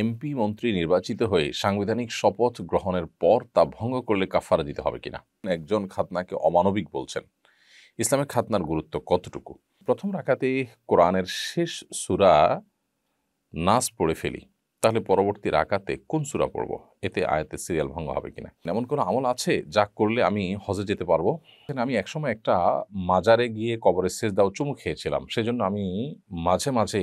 MP মন্ত্রী নির্বাচিত হয়ে সাংবিধানিক শপথ গ্রহণের পর তা ভঙ্গ করলে কাফারা দিতে হবে কিনা একজন খাতনাকে অমানবিক বলছেন ইসলামের খাতনার গুরুত্ব কতটুকু প্রথম রাখাতে কোরআনের শেষ সুরা নাস পড়ে ফেলি তাহলে পরবর্তী রাকাতে কোন সুরা পড়ব এতে আয়াতে সিরিয়াল ভঙ্গ হবে কিনা এমন কোনো আমল আছে যা করলে আমি হজে যেতে পারবো আমি একসময় একটা মাজারে গিয়ে কবরের শেষ দাও চুমু খেয়েছিলাম সেজন্য আমি মাঝে মাঝে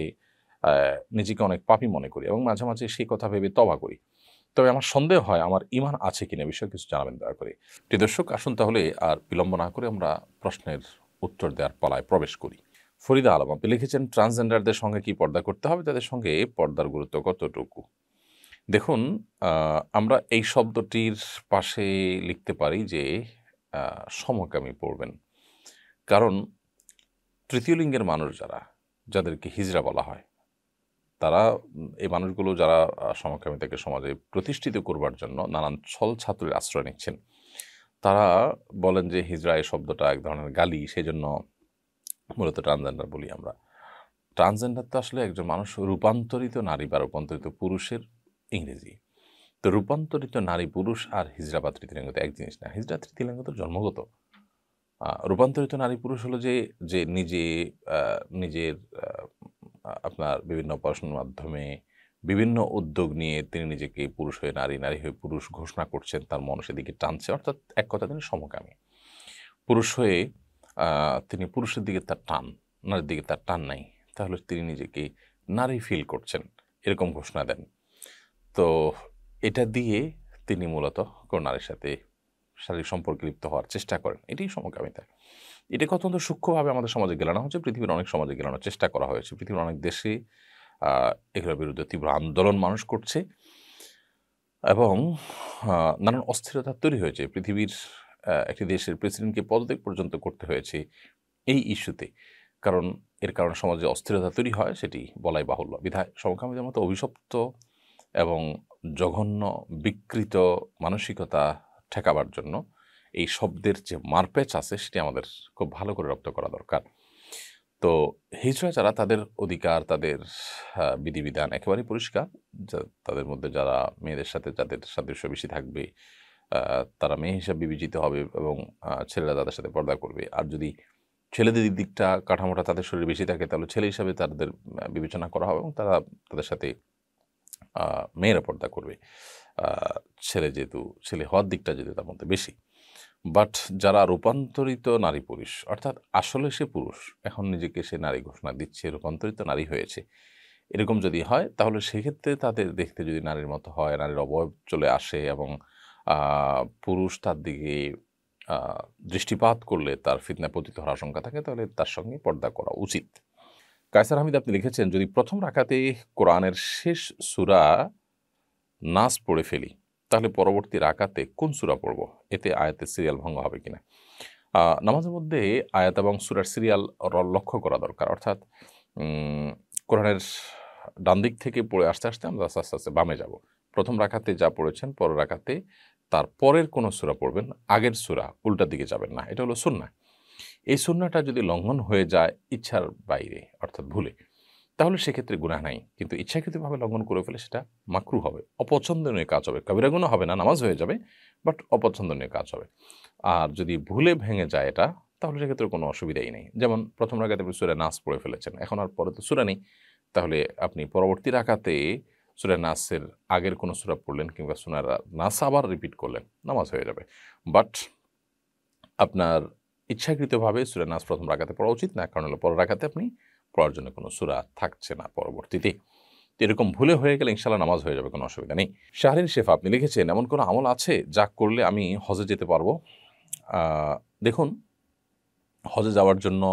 নিজেকে অনেক পাপি মনে করি এবং মাঝে মাঝে সেই কথা ভেবে তবা করি তবে আমার সন্দেহ হয় আমার ইমান আছে কিনা বিষয়ে কিছু জানাবেন দয়া করে প্রিয় দর্শক আসুন তাহলে আর বিলম্ব না করে আমরা প্রশ্নের উত্তর দেওয়ার পালায় প্রবেশ করি ফরিদা আলম আপনি লিখেছেন ট্রান্সজেন্ডারদের সঙ্গে কি পর্দা করতে হবে তাদের সঙ্গে পর্দার গুরুত্ব কতটুকু দেখুন আমরা এই শব্দটির পাশে লিখতে পারি যে সমকামী পড়বেন কারণ তৃতীয় লিঙ্গের মানুষ যারা যাদেরকে হিজরা বলা হয় তারা এই মানুষগুলো যারা সমকামিতাকে সমাজে প্রতিষ্ঠিত করবার জন্য নানান ছল ছাত্রের আশ্রয় নিচ্ছেন তারা বলেন যে হিজরা এই শব্দটা এক ধরনের গালি সেই জন্য মূলত ট্রান্সজেন্ডার বলি আমরা ট্রান্সজেন্ডার তো আসলে একজন মানুষ রূপান্তরিত নারী বা রূপান্তরিত পুরুষের ইংরেজি তো রূপান্তরিত নারী পুরুষ আর হিজরা বা তৃতীয়লিঙ্গ এক জিনিস না হিজরা তৃতীয়লিঙ্গ তো জন্মগত রূপান্তরিত নারী পুরুষ হলো যে যে নিজে নিজের আপনার বিভিন্ন পড়াশোনার মাধ্যমে বিভিন্ন উদ্যোগ নিয়ে তিনি নিজেকে পুরুষ হয়ে নারী নারী হয়ে পুরুষ ঘোষণা করছেন তার মন সেদিকে টানছে অর্থাৎ এক কথা তিনি সমকামী পুরুষ হয়ে তিনি পুরুষের দিকে তার টান নারীর দিকে তার টান নাই তাহলে তিনি নিজেকে নারী ফিল করছেন এরকম ঘোষণা দেন তো এটা দিয়ে তিনি মূলত কোনো নারীর সাথে শারীরিক সম্পর্কে লিপ্ত হওয়ার চেষ্টা করেন এটাই সমকামিতা এটাকে অত্যন্ত সূক্ষ্মভাবে আমাদের সমাজে গেলানো হচ্ছে পৃথিবীর অনেক সমাজে গেলানোর চেষ্টা করা হয়েছে পৃথিবীর অনেক দেশে এগুলোর বিরুদ্ধে তীব্র আন্দোলন মানুষ করছে এবং নানান অস্থিরতা তৈরি হয়েছে পৃথিবীর একটি দেশের প্রেসিডেন্টকে পদত্যাগ পর্যন্ত করতে হয়েছে এই ইস্যুতে কারণ এর কারণে সমাজে অস্থিরতা তৈরি হয় সেটি বলাই বাহুল্য বিধায় সমকামীদের মতো অভিশপ্ত এবং জঘন্য বিকৃত মানসিকতা ঠেকাবার জন্য এই শব্দের যে মারপ্যাচ আছে সেটি আমাদের খুব ভালো করে রপ্ত করা দরকার তো হিজড়া যারা তাদের অধিকার তাদের বিধিবিধান একেবারেই পরিষ্কার তাদের মধ্যে যারা মেয়েদের সাথে যাদের সাদৃশ্য বেশি থাকবে তারা মেয়ে হিসাবে বিবেচিত হবে এবং ছেলেরা তাদের সাথে পর্দা করবে আর যদি ছেলেদের দিকটা কাঠামোটা তাদের শরীরে বেশি থাকে তাহলে ছেলে হিসাবে তাদের বিবেচনা করা হবে এবং তারা তাদের সাথে মেয়েরা পর্দা করবে ছেলে যেহেতু ছেলে হওয়ার দিকটা যেহেতু তার মধ্যে বেশি বাট যারা রূপান্তরিত নারী পুরুষ অর্থাৎ আসলে সে পুরুষ এখন নিজেকে সে নারী ঘোষণা দিচ্ছে রূপান্তরিত নারী হয়েছে এরকম যদি হয় তাহলে সেক্ষেত্রে তাদের দেখতে যদি নারীর মতো হয় নারীর অবয়ব চলে আসে এবং পুরুষ তার দিকে দৃষ্টিপাত করলে তার ফিতনা পতিত হওয়ার আশঙ্কা থাকে তাহলে তার সঙ্গে পর্দা করা উচিত কায়সার হামিদ আপনি লিখেছেন যদি প্রথম রাখাতে কোরআনের শেষ সুরা নাস পড়ে ফেলি তাহলে পরবর্তী রাকাতে কোন সুরা পড়ব এতে আয়াতের সিরিয়াল ভঙ্গ হবে কিনা নামাজের মধ্যে আয়াত এবং সুরার সিরিয়াল লক্ষ্য করা দরকার অর্থাৎ কোরআনের ডান দিক থেকে পড়ে আস্তে আস্তে আমরা আস্তে আস্তে আস্তে বামে যাব প্রথম রাখাতে যা পড়েছেন পরের রাখাতে তার পরের কোনো সুরা পড়বেন আগের সুরা উল্টা দিকে যাবেন না এটা হলো সুন্না এই সুন্নাটা যদি লঙ্ঘন হয়ে যায় ইচ্ছার বাইরে অর্থাৎ ভুলে তাহলে সেক্ষেত্রে গুণা নাই কিন্তু ইচ্ছাকৃতভাবে লঙ্ঘন করে ফেলে সেটা মাকরু হবে অপছন্দনীয় কাজ হবে কবিরা গুণা হবে না নামাজ হয়ে যাবে বাট অপছন্দনীয় কাজ হবে আর যদি ভুলে ভেঙে যায় এটা তাহলে সেক্ষেত্রে কোনো অসুবিধাই নেই যেমন প্রথম রাখাতে আপনি সুরে নাচ পড়ে ফেলেছেন এখন আর পরে তো সুরা নেই তাহলে আপনি পরবর্তী রাখাতে সুরে নাসের আগের কোনো সুরা পড়লেন কিংবা সুনার নাস আবার রিপিট করলেন নামাজ হয়ে যাবে বাট আপনার ইচ্ছাকৃতভাবে সুরে নাস প্রথম রাখাতে পড়া উচিত না কারণ হলো পরের রাখাতে আপনি পড়ার জন্য কোনো সুরা থাকছে না পরবর্তীতে এরকম ভুলে হয়ে গেলে ইনশাল্লাহ নামাজ হয়ে যাবে কোনো অসুবিধা নেই শাহরিন শেফ আপনি লিখেছেন এমন কোনো আমল আছে যা করলে আমি হজে যেতে পারবো দেখুন হজে যাওয়ার জন্য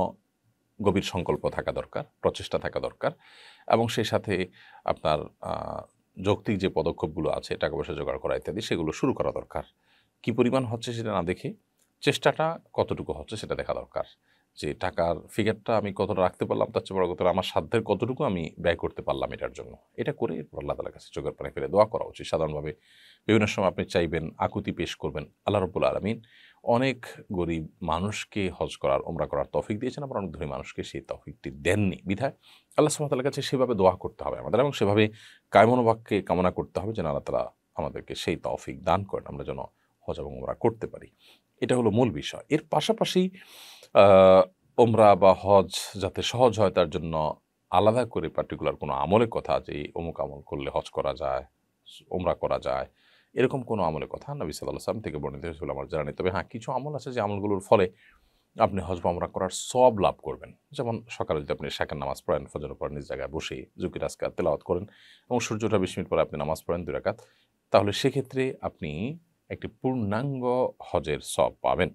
গভীর সংকল্প থাকা দরকার প্রচেষ্টা থাকা দরকার এবং সেই সাথে আপনার যৌক্তিক যে পদক্ষেপগুলো আছে টাকা পয়সা জোগাড় করা ইত্যাদি সেগুলো শুরু করা দরকার কি পরিমাণ হচ্ছে সেটা না দেখে চেষ্টাটা কতটুকু হচ্ছে সেটা দেখা দরকার যে টাকার ফিগারটা আমি কতটা রাখতে পারলাম তার চেয়ে বড় কথা আমার সাধ্যের কতটুকু আমি ব্যয় করতে পারলাম এটার জন্য এটা করে এরপর আল্লাহ তালার কাছে চোখের পানি ফেলে দোয়া করা উচিত সাধারণভাবে বিভিন্ন সময় আপনি চাইবেন আকুতি পেশ করবেন আল্লাহ রব্বুল আলমিন অনেক গরিব মানুষকে হজ করার ওমরা করার তফিক দিয়েছেন আবার অনেক ধনী মানুষকে সেই তফিকটি দেননি বিধায় আল্লাহ সুমতালার কাছে সেভাবে দোয়া করতে হবে আমাদের এবং সেভাবে কায়মনোবাক্যে কামনা করতে হবে যেন আল্লাহ তালা আমাদেরকে সেই তফিক দান করেন আমরা যেন হজ এবং ওমরা করতে পারি এটা হলো মূল বিষয় এর পাশাপাশি ওমরা বা হজ যাতে সহজ হয় তার জন্য আলাদা করে পার্টিকুলার কোনো আমলের কথা যে অমুক আমল করলে হজ করা যায় ওমরা করা যায় এরকম কোনো আমলের কথা নবী সাল্লাহ সালাম থেকে বর্ণিত হয়েছিল আমার জানি তবে হ্যাঁ কিছু আমল আছে যে আমলগুলোর ফলে আপনি হজ বা আমরা করার সব লাভ করবেন যেমন সকালে যদি আপনি শাকের নামাজ পড়েন ফজর পর নিজ জায়গায় বসে জুকির আজকার তেলাওয়াত করেন এবং সূর্য ওঠা বিশ মিনিট পরে আপনি নামাজ পড়েন দুই তাহলে সেক্ষেত্রে আপনি একটি পূর্ণাঙ্গ হজের সব পাবেন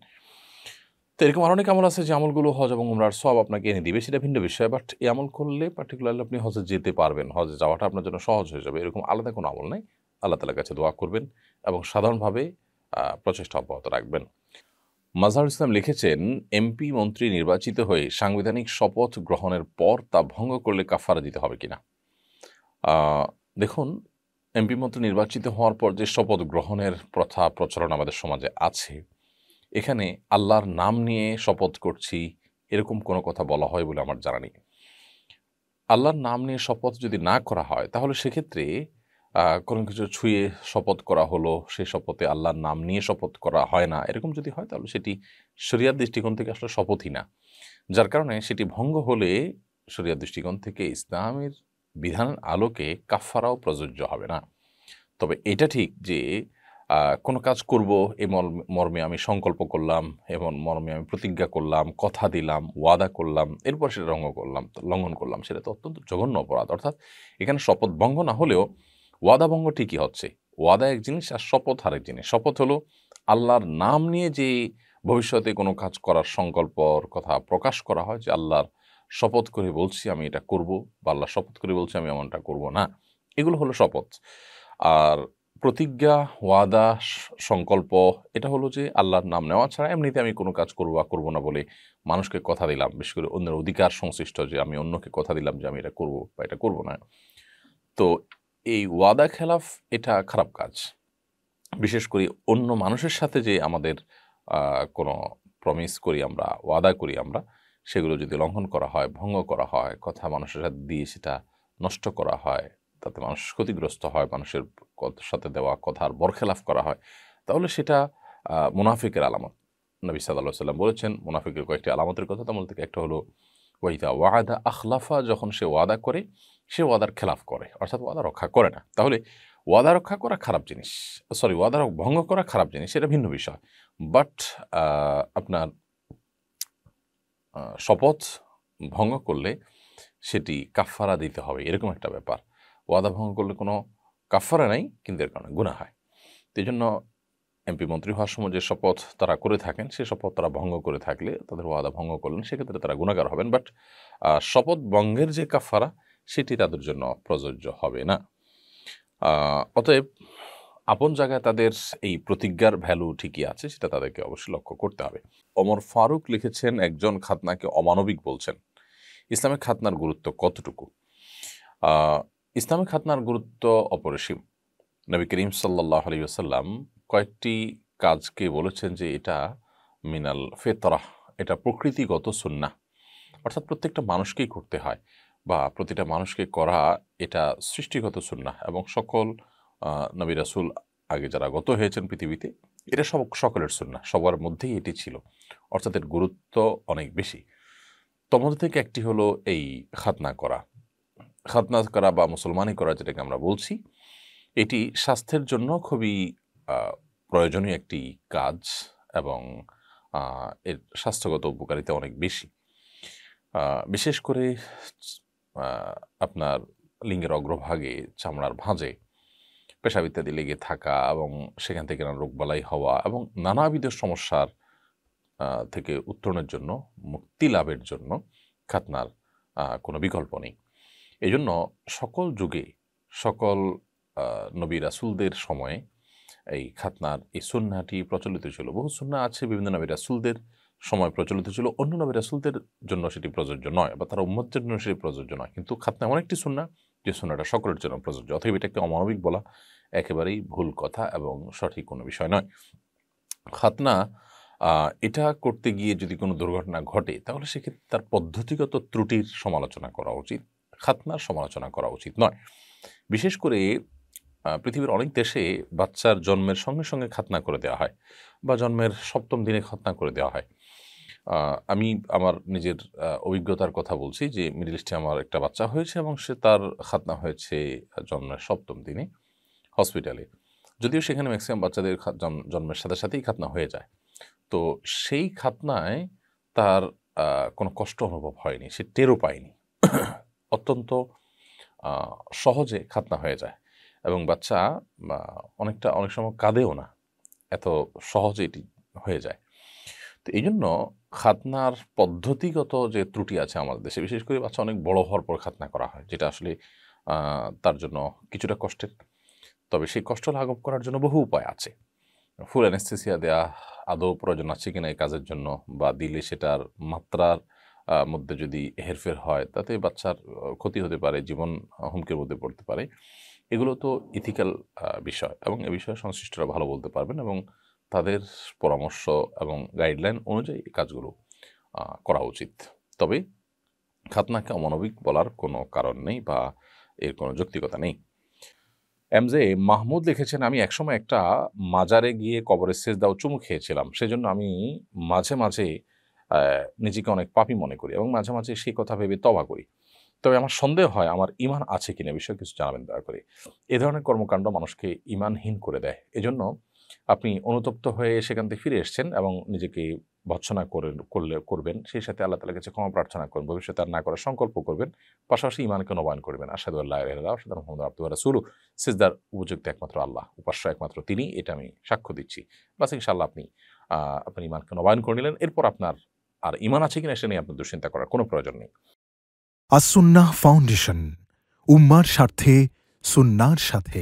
তো এরকম আর অনেক আমল আছে যে আমলগুলো হজ এবং উমরার সব আপনাকে এনে দিবে সেটা ভিন্ন বিষয় বাট এই আমল করলে পার্টিকুলারলি আপনি হজে যেতে পারবেন হজে যাওয়াটা আপনার জন্য সহজ হয়ে যাবে এরকম আলাদা কোনো আমল নেই আল্লাহ তালার কাছে দোয়া করবেন এবং সাধারণভাবে প্রচেষ্টা অব্যাহত রাখবেন মাজহার ইসলাম লিখেছেন এমপি মন্ত্রী নির্বাচিত হয়ে সাংবিধানিক শপথ গ্রহণের পর তা ভঙ্গ করলে কাফারা দিতে হবে কিনা দেখুন এমপি মন্ত্রী নির্বাচিত হওয়ার পর যে শপথ গ্রহণের প্রথা প্রচলন আমাদের সমাজে আছে এখানে আল্লাহর নাম নিয়ে শপথ করছি এরকম কোনো কথা বলা হয় বলে আমার জানা নেই আল্লাহর নাম নিয়ে শপথ যদি না করা হয় তাহলে সেক্ষেত্রে কোনো কিছু ছুঁয়ে শপথ করা হলো সেই শপথে আল্লাহর নাম নিয়ে শপথ করা হয় না এরকম যদি হয় তাহলে সেটি শরিয়ার দৃষ্টিকোণ থেকে আসলে শপথই না যার কারণে সেটি ভঙ্গ হলে শরিয়ার দৃষ্টিকোণ থেকে ইসলামের বিধান আলোকে কাফারাও প্রযোজ্য হবে না তবে এটা ঠিক যে কোনো কাজ করব এ মর্মে আমি সংকল্প করলাম এবং মর্মে আমি প্রতিজ্ঞা করলাম কথা দিলাম ওয়াদা করলাম এরপর সেটা রঙ্গ করলাম লঙ্ঘন করলাম সেটা তো অত্যন্ত জঘন্য অপরাধ অর্থাৎ এখানে শপথ ভঙ্গ না হলেও ওয়াদা ভঙ্গ ঠিকই হচ্ছে ওয়াদা এক জিনিস আর শপথ আরেক জিনিস শপথ হলো আল্লাহর নাম নিয়ে যে ভবিষ্যতে কোনো কাজ করার সংকল্পর কথা প্রকাশ করা হয় যে আল্লাহর শপথ করে বলছি আমি এটা করব বা আল্লাহ শপথ করে বলছি আমি এমনটা করব না এগুলো হলো শপথ আর প্রতিজ্ঞা ওয়াদা সংকল্প এটা হলো যে আল্লাহর নাম নেওয়া ছাড়া এমনিতে আমি কোনো কাজ করবো বা করবো না বলে মানুষকে কথা দিলাম বিশেষ করে অন্যের অধিকার সংশ্লিষ্ট যে আমি অন্যকে কথা দিলাম যে আমি এটা করব বা এটা করবো না তো এই ওয়াদা খেলাফ এটা খারাপ কাজ বিশেষ করে অন্য মানুষের সাথে যে আমাদের কোনো প্রমিস করি আমরা ওয়াদা করি আমরা সেগুলো যদি লঙ্ঘন করা হয় ভঙ্গ করা হয় কথা মানুষের সাথে দিয়ে সেটা নষ্ট করা হয় তাতে মানুষ ক্ষতিগ্রস্ত হয় মানুষের সাথে দেওয়া কথার বরখেলাফ করা হয় তাহলে সেটা মুনাফিকের আলামত নবী সাল্লাহ সাল্লাম বলেছেন মুনাফিকের কয়েকটি আলামতের কথা তার মধ্যে একটা হলো ওয়াইদা ওয়াদা আখলাফা যখন সে ওয়াদা করে সে ওয়াদার খেলাফ করে অর্থাৎ ওয়াদা রক্ষা করে না তাহলে ওয়াদা রক্ষা করা খারাপ জিনিস সরি ওয়াদা ভঙ্গ করা খারাপ জিনিস এটা ভিন্ন বিষয় বাট আপনার শপথ ভঙ্গ করলে সেটি কাফারা দিতে হবে এরকম একটা ব্যাপার ওয়াদা ভঙ্গ করলে কোনো কাফারা নাই কিন্তু এর কারণে গুণা হয় তো এই জন্য এমপি মন্ত্রী হওয়ার সময় যে শপথ তারা করে থাকেন সে শপথ তারা ভঙ্গ করে থাকলে তাদের ওয়াদা ভঙ্গ করলেন সেক্ষেত্রে তারা গুণাগার হবেন বাট শপথ ভঙ্গের যে কাফারা সেটি তাদের জন্য প্রযোজ্য হবে না অতএব আপন জায়গায় তাদের এই প্রতিজ্ঞার ভ্যালু ঠিকই আছে সেটা তাদেরকে অবশ্যই লক্ষ্য করতে হবে অমর ফারুক লিখেছেন একজন খাতনাকে অমানবিক বলছেন ইসলামের খাতনার গুরুত্ব কতটুকু ইসলামী খাতনার গুরুত্ব অপরিসীম নবী করিম সাল্লাহ আলী আসাল্লাম কয়েকটি কাজকে বলেছেন যে এটা মিনাল ফেতরাহ এটা প্রকৃতিগত সুন্না অর্থাৎ প্রত্যেকটা মানুষকেই করতে হয় বা প্রতিটা মানুষকে করা এটা সৃষ্টিগত সুন্না এবং সকল নবী রাসুল আগে যারা গত হয়েছেন পৃথিবীতে এটা সব সকলের সুন্না সবার মধ্যেই এটি ছিল অর্থাৎ এর গুরুত্ব অনেক বেশি তোমাদের থেকে একটি হলো এই খাতনা করা খাতনা করা বা মুসলমানি করা যেটাকে আমরা বলছি এটি স্বাস্থ্যের জন্য খুবই প্রয়োজনীয় একটি কাজ এবং এর স্বাস্থ্যগত উপকারিতা অনেক বেশি বিশেষ করে আপনার লিঙ্গের অগ্রভাগে চামড়ার ভাঁজে পেশাব ইত্যাদি লেগে থাকা এবং সেখান থেকে নানা রোগবালাই হওয়া এবং নানাবিধ সমস্যার থেকে উত্তরণের জন্য মুক্তি লাভের জন্য খাতনার কোনো বিকল্প নেই এই জন্য সকল যুগে সকল নবী রাসুলদের সময়ে এই খাতনার এই সুন্নাটি প্রচলিত ছিল বহু সুন্না আছে বিভিন্ন নবী রাসুলদের সময় প্রচলিত ছিল অন্য নবী রাসুলদের জন্য সেটি প্রযোজ্য নয় বা তারা উম্মতের জন্য সেটি প্রযোজ্য নয় কিন্তু খাতনা এমন একটি সন্না যে সন্নাটা সকলের জন্য প্রযোজ্য অথবা এটাকে অমানবিক বলা একেবারেই ভুল কথা এবং সঠিক কোনো বিষয় নয় খাতনা এটা করতে গিয়ে যদি কোনো দুর্ঘটনা ঘটে তাহলে সেক্ষেত্রে তার পদ্ধতিগত ত্রুটির সমালোচনা করা উচিত খাতনার সমালোচনা করা উচিত নয় বিশেষ করে পৃথিবীর অনেক দেশে বাচ্চার জন্মের সঙ্গে সঙ্গে খাতনা করে দেওয়া হয় বা জন্মের সপ্তম দিনে খাতনা করে দেওয়া হয় আমি আমার নিজের অভিজ্ঞতার কথা বলছি যে মিডিল ইস্টে আমার একটা বাচ্চা হয়েছে এবং সে তার খাতনা হয়েছে জন্মের সপ্তম দিনে হসপিটালে যদিও সেখানে ম্যাক্সিমাম বাচ্চাদের জন্মের সাথে সাথেই খাতনা হয়ে যায় তো সেই খাতনায় তার কোনো কষ্ট অনুভব হয়নি সে টেরও পায়নি অত্যন্ত সহজে খাতনা হয়ে যায় এবং বাচ্চা অনেকটা অনেক সময় কাঁদেও না এত সহজে এটি হয়ে যায় তো এই জন্য খাতনার পদ্ধতিগত যে ত্রুটি আছে আমাদের দেশে বিশেষ করে বাচ্চা অনেক বড় হওয়ার পর খাতনা করা হয় যেটা আসলে তার জন্য কিছুটা কষ্টের তবে সেই কষ্ট লাঘব করার জন্য বহু উপায় আছে ফুল অ্যানেস্থেসিয়া দেয়া আদৌ প্রয়োজন আছে কিনা এই কাজের জন্য বা দিলে সেটার মাত্রার মধ্যে যদি হেরফের হয় তাতে বাচ্চার ক্ষতি হতে পারে জীবন হুমকির মধ্যে পড়তে পারে এগুলো তো ইথিক্যাল বিষয় এবং এ বিষয়ে সংশ্লিষ্টরা ভালো বলতে পারবেন এবং তাদের পরামর্শ এবং গাইডলাইন অনুযায়ী কাজগুলো করা উচিত তবে খাতনাকে অমানবিক বলার কোনো কারণ নেই বা এর কোনো যৌক্তিকতা নেই জে মাহমুদ লিখেছেন আমি একসময় একটা মাজারে গিয়ে কবরের শেষ দাও চুমু খেয়েছিলাম সেজন্য আমি মাঝে মাঝে নিজেকে অনেক পাপি মনে করি এবং মাঝে মাঝে সেই কথা ভেবে তবা করি তবে আমার সন্দেহ হয় আমার ইমান আছে কিনা বিষয়ে কিছু জানাবেন দয়া করে এ ধরনের কর্মকাণ্ড মানুষকে ইমানহীন করে দেয় এজন্য আপনি অনুতপ্ত হয়ে সেখান থেকে ফিরে এসছেন এবং নিজেকে ভৎসনা করেন করলে করবেন সেই সাথে আল্লাহ তালার কাছে ক্ষমা প্রার্থনা করবেন ভবিষ্যতে আর না করার সংকল্প করবেন পাশাপাশি ইমানকে নবায়ন করবেন আসাদুল্লাহ আল্লাহ আসাদ মোহাম্মদ আব্দুল রাসুলু সিজদার উপযুক্ত একমাত্র আল্লাহ উপাস্য একমাত্র তিনি এটা আমি সাক্ষ্য দিচ্ছি বাসিক ইনশাল্লাহ আপনি আপনার ইমানকে নবায়ন করে নিলেন এরপর আপনার আর ইমান আছে কিনা সে নিয়ে আপনার দুশ্চিন্তা করার কোনো প্রয়োজন নেই আসুন্না ফাউন্ডেশন উম্মার স্বার্থে সুন্নার সাথে